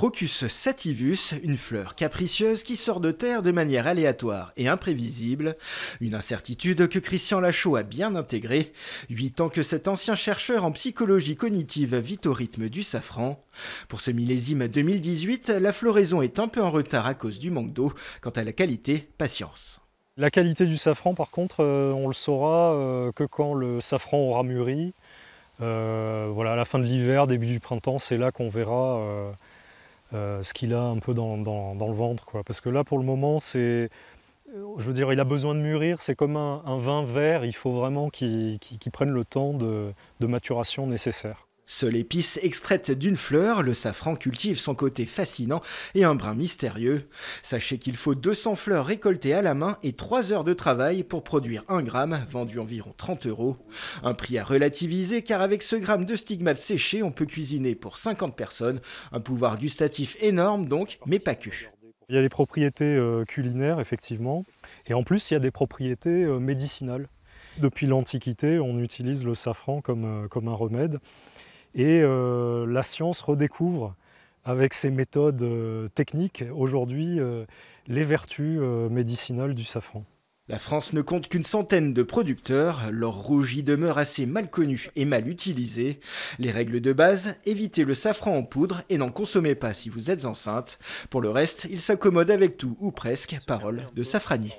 Crocus sativus, une fleur capricieuse qui sort de terre de manière aléatoire et imprévisible, une incertitude que Christian Lachaud a bien intégrée, huit ans que cet ancien chercheur en psychologie cognitive vit au rythme du safran. Pour ce millésime 2018, la floraison est un peu en retard à cause du manque d'eau, quant à la qualité, patience. La qualité du safran, par contre, euh, on le saura euh, que quand le safran aura mûri. Euh, voilà, à la fin de l'hiver, début du printemps, c'est là qu'on verra euh, ce qu'il a un peu dans, le ventre. Parce que là, pour le moment, c'est, je veux dire, il a besoin de mûrir. C'est comme un, vin vert. Il faut vraiment qu'il prenne le temps de maturation nécessaire. Seule épice extraite d'une fleur, le safran cultive son côté fascinant et un brin mystérieux. Sachez qu'il faut 200 fleurs récoltées à la main et 3 heures de travail pour produire 1 gramme, vendu environ 30 euros. Un prix à relativiser car avec ce gramme de stigmates séché, on peut cuisiner pour 50 personnes. Un pouvoir gustatif énorme donc, mais pas que. Il y a des propriétés euh, culinaires, effectivement, et en plus, il y a des propriétés euh, médicinales. Depuis l'Antiquité, on utilise le safran comme, euh, comme un remède. Et euh, la science redécouvre avec ses méthodes euh, techniques aujourd'hui euh, les vertus médicinales du safran. La France ne compte qu'une centaine de producteurs, leur rouge demeure assez mal connu et mal utilisé. Les règles de base, évitez le safran en poudre et n'en consommez pas si vous êtes enceinte. Pour le reste, il s'accommode avec tout ou presque, parole de safranier.